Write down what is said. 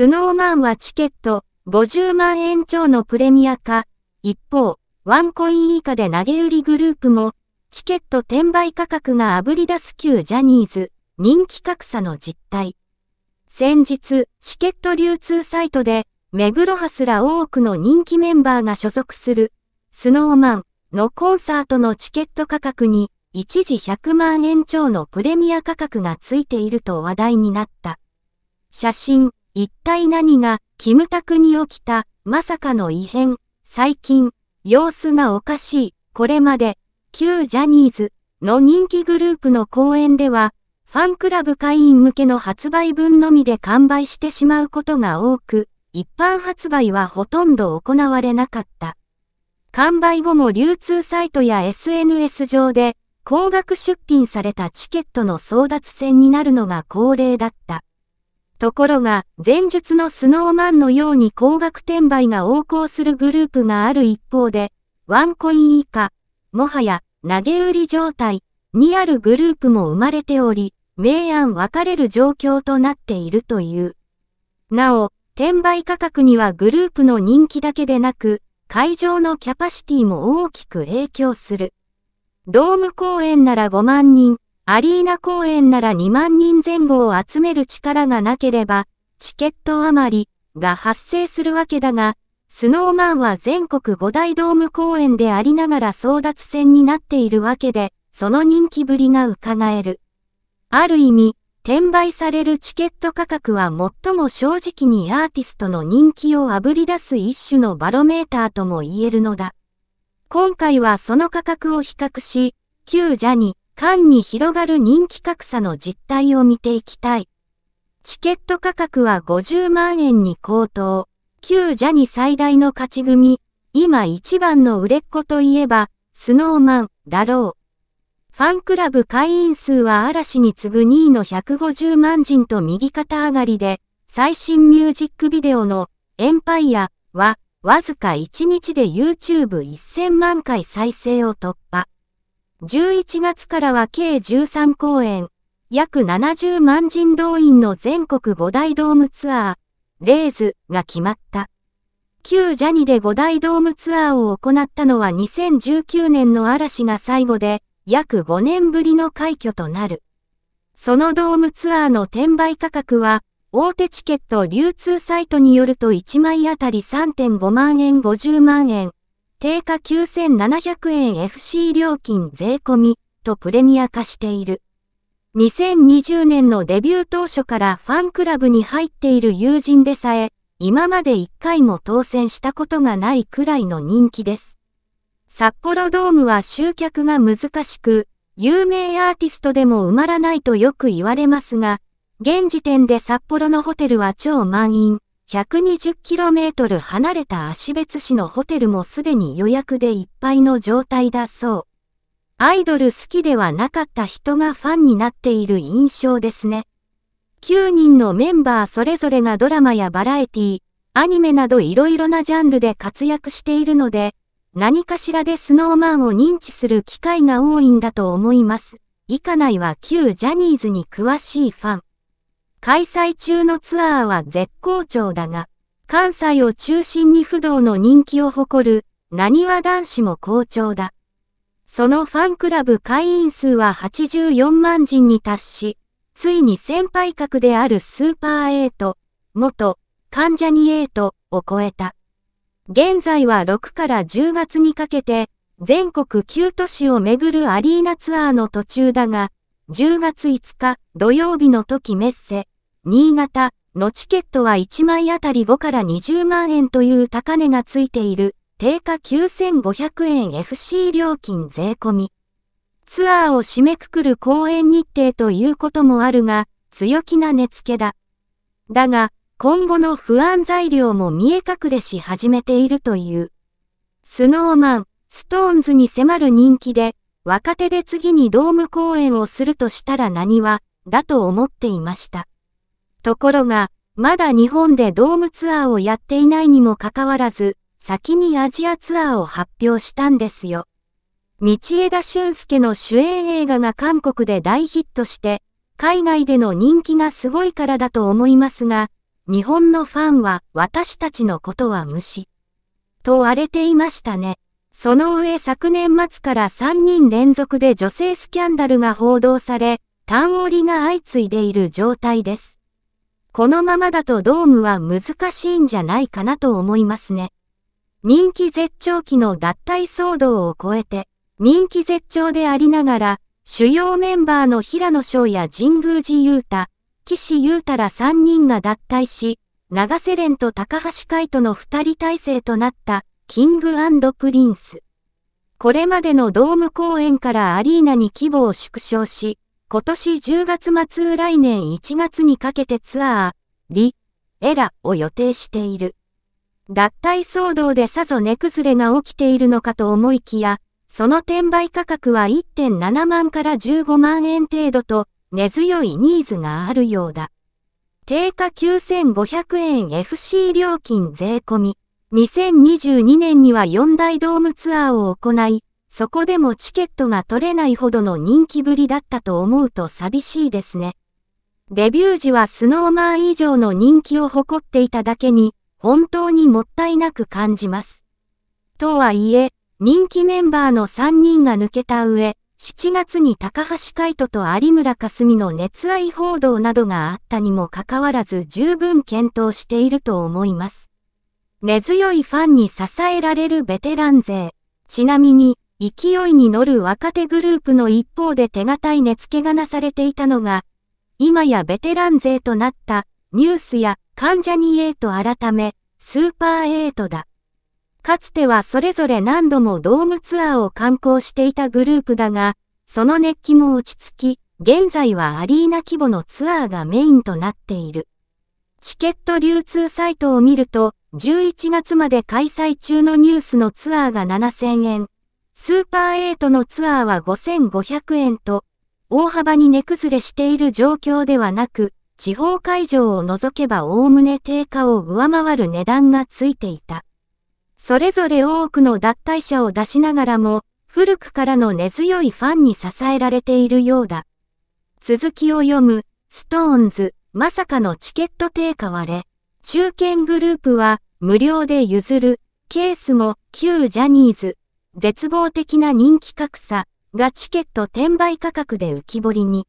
スノーマンはチケット50万円超のプレミア化。一方、ワンコイン以下で投げ売りグループも、チケット転売価格が炙り出す旧ジャニーズ、人気格差の実態。先日、チケット流通サイトで、目黒ハスら多くの人気メンバーが所属する、スノーマンのコンサートのチケット価格に、一時100万円超のプレミア価格がついていると話題になった。写真、一体何が、キムタクに起きた、まさかの異変、最近、様子がおかしい、これまで、旧ジャニーズの人気グループの公演では、ファンクラブ会員向けの発売分のみで完売してしまうことが多く、一般発売はほとんど行われなかった。完売後も流通サイトや SNS 上で、高額出品されたチケットの争奪戦になるのが恒例だった。ところが、前述のスノーマンのように高額転売が横行するグループがある一方で、ワンコイン以下、もはや投げ売り状態にあるグループも生まれており、明暗分かれる状況となっているという。なお、転売価格にはグループの人気だけでなく、会場のキャパシティも大きく影響する。ドーム公演なら5万人、アリーナ公演なら2万人前後を集める力がなければ、チケット余りが発生するわけだが、スノーマンは全国5大ドーム公演でありながら争奪戦になっているわけで、その人気ぶりが伺える。ある意味、転売されるチケット価格は最も正直にアーティストの人気をあぶり出す一種のバロメーターとも言えるのだ。今回はその価格を比較し、旧ジャニ間に広がる人気格差の実態を見ていきたい。チケット価格は50万円に高騰。旧ジャニ最大の勝ち組。今一番の売れっ子といえば、スノーマン、だろう。ファンクラブ会員数は嵐に次ぐ2位の150万人と右肩上がりで、最新ミュージックビデオのエンパイアは、わずか1日で YouTube1000 万回再生を突破。11月からは計13公演、約70万人動員の全国5大ドームツアー、レーズが決まった。旧ジャニで5大ドームツアーを行ったのは2019年の嵐が最後で、約5年ぶりの快挙となる。そのドームツアーの転売価格は、大手チケット流通サイトによると1枚あたり3.5万円50万円、定価9700円 FC 料金税込みとプレミア化している。2020年のデビュー当初からファンクラブに入っている友人でさえ、今まで一回も当選したことがないくらいの人気です。札幌ドームは集客が難しく、有名アーティストでも埋まらないとよく言われますが、現時点で札幌のホテルは超満員。120km 離れた足別市のホテルもすでに予約でいっぱいの状態だそう。アイドル好きではなかった人がファンになっている印象ですね。9人のメンバーそれぞれがドラマやバラエティ、アニメなどいろいろなジャンルで活躍しているので、何かしらでスノーマンを認知する機会が多いんだと思います。以下内は旧ジャニーズに詳しいファン。開催中のツアーは絶好調だが、関西を中心に不動の人気を誇る、なにわ男子も好調だ。そのファンクラブ会員数は84万人に達し、ついに先輩格であるスーパーエイト、元、関ジャニトを超えた。現在は6から10月にかけて、全国9都市を巡るアリーナツアーの途中だが、10月5日、土曜日の時メッセ、新潟のチケットは1枚あたり5から20万円という高値がついている、定価9500円 FC 料金税込み。ツアーを締めくくる公演日程ということもあるが、強気な値付けだ。だが、今後の不安材料も見え隠れし始めているという。スノーマン、ストーンズに迫る人気で、若手で次にドーム公演をするとしたら何は、だと思っていました。ところが、まだ日本でドームツアーをやっていないにもかかわらず、先にアジアツアーを発表したんですよ。道枝俊介の主演映画が韓国で大ヒットして、海外での人気がすごいからだと思いますが、日本のファンは私たちのことは無視。と荒れていましたね。その上昨年末から3人連続で女性スキャンダルが報道され、単折りが相次いでいる状態です。このままだとドームは難しいんじゃないかなと思いますね。人気絶頂期の脱退騒動を超えて、人気絶頂でありながら、主要メンバーの平野翔や神宮寺雄太、岸優太ら3人が脱退し、長瀬廉と高橋海人の2人体制となったキングプリンス。これまでのドーム公演からアリーナに規模を縮小し、今年10月末来年1月にかけてツアー、リ、エラを予定している。脱退騒動でさぞ値崩れが起きているのかと思いきや、その転売価格は1.7万から15万円程度と根強いニーズがあるようだ。定価9500円 FC 料金税込み。2022年には4大ドームツアーを行い、そこでもチケットが取れないほどの人気ぶりだったと思うと寂しいですね。デビュー時はスノーマン以上の人気を誇っていただけに、本当にもったいなく感じます。とはいえ、人気メンバーの3人が抜けた上、7月に高橋海人と有村架純の熱愛報道などがあったにもかかわらず十分検討していると思います。根強いファンに支えられるベテラン勢。ちなみに、勢いに乗る若手グループの一方で手堅い根付けがなされていたのが、今やベテラン勢となったニュースや関ジャニエト改めスーパーエトだ。かつてはそれぞれ何度もドームツアーを観光していたグループだが、その熱気も落ち着き、現在はアリーナ規模のツアーがメインとなっている。チケット流通サイトを見ると、11月まで開催中のニュースのツアーが7000円、スーパー8のツアーは5500円と、大幅に値崩れしている状況ではなく、地方会場を除けばおおむね低下を上回る値段がついていた。それぞれ多くの脱退者を出しながらも、古くからの根強いファンに支えられているようだ。続きを読む、ストーンズ、まさかのチケット定価割れ、中堅グループは無料で譲る、ケースも旧ジャニーズ、絶望的な人気格差がチケット転売価格で浮き彫りに。